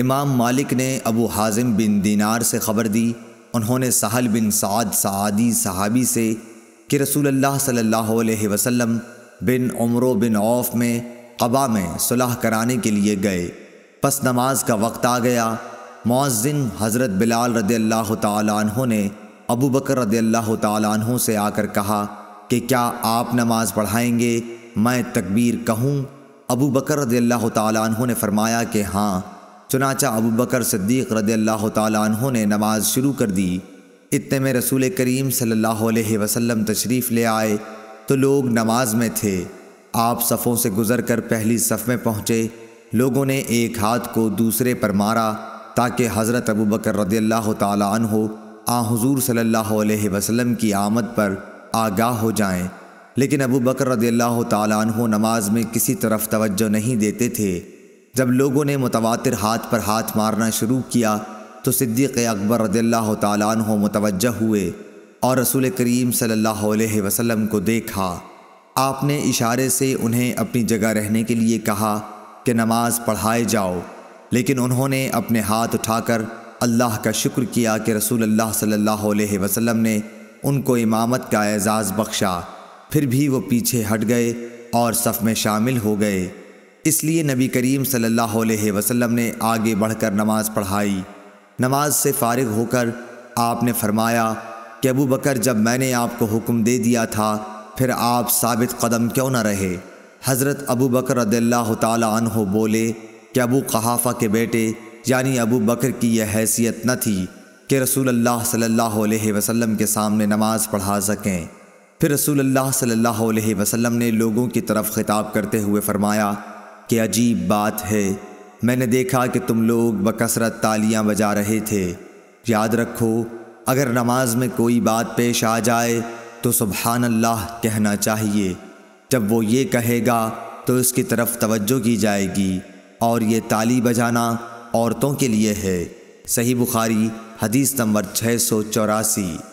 इमाम मालिक ने अबू हाजिम बिन दीनार से ख़बर दी उन्होंने सहल बिन साद सादी सहाबी से कि रसूल अल्लाह सल्लल्लाहु अलैहि वसल्लम बिन उम्र बिन औफ में कबा में सुलह कराने के लिए गए पस नमाज का वक्त आ गया मौजिन हज़रत बिलाल रदी अल्लाह तहों ने अबू बकर रदी अल्लाह तहों से आकर कहा कि क्या आप नमाज़ पढ़ाएंगे मैं तकबीर कहूँ अबू बकर रदी अल्लाह तहों ने फरमाया कि हाँ चुनाचा अबू बकर सद्दीक रदी अल्लाह तु ने नमाज शुरू कर दी इतने में रसूल करीम सल्लल्लाहु अलैहि वसल्लम तशरीफ़ ले आए तो लोग नमाज में थे आप सफ़ों से गुज़र कर पहली सफ़ में पहुँचे लोगों ने एक हाथ को दूसरे पर मारा ताकि हज़रत अबू बकर रदी अल्लाह तु आ हजूर सल्लल्लाहु अलैहि वसल्लम की आमद पर आगाह हो जाएं लेकिन अबू बकर रदी अल्लाह तु नमाज में किसी तरफ तवज्जो नहीं देते थे जब लोगों ने मुतवातिर हाथ पर हाथ मारना शुरू किया तो सिद्दीक़ अकबर रदील्ला हो मुतवज हुए और रसूल करीम सल्लल्लाहु अलैहि वसल्लम को देखा आपने इशारे से उन्हें अपनी जगह रहने के लिए कहा कि नमाज पढ़ाए जाओ लेकिन उन्होंने अपने हाथ उठाकर अल्लाह का शिक्र किया कि रसूल अल्लाह सल्लल्लाहु अलैहि वसल्लम ने उनको इमामत का एज़ाज़ बख्शा फिर भी वो पीछे हट गए और सफ़ में शामिल हो गए इसलिए नबी करीम सल्लल्लाहु अलैहि वसल्लम ने आगे बढ़कर नमाज पढ़ाई नमाज से फारिग होकर आपने फरमाया कि अबू बकर जब मैंने आपको हुक्म दे दिया था फिर आप साबित कदम क्यों न रहे हज़रत अबू बकर रद्ला तहो बोले कि अबू कहाफ़ा के बेटे यानी अबू बकर की यह हैसियत न थी कि रसूल अल्लाह सल्लल्लाहु अलैहि वसल्लम के सामने नमाज पढ़ा सकें फिर रसूल अल्लाह सल्लल्लाहु अलैहि वसल्लम ने लोगों की तरफ ख़िताब करते हुए फरमाया कि अजीब बात है मैंने देखा कि तुम लोग बकसरत तालियां बजा रहे थे याद रखो अगर नमाज में कोई बात पेश आ जाए तो सुबहान अल्लाह कहना चाहिए जब वो ये कहेगा तो इसकी तरफ तवज्जो की जाएगी और ये ताली बजाना औरतों के लिए है सही बुखारी हदीस नंबर छः सौ चौरासी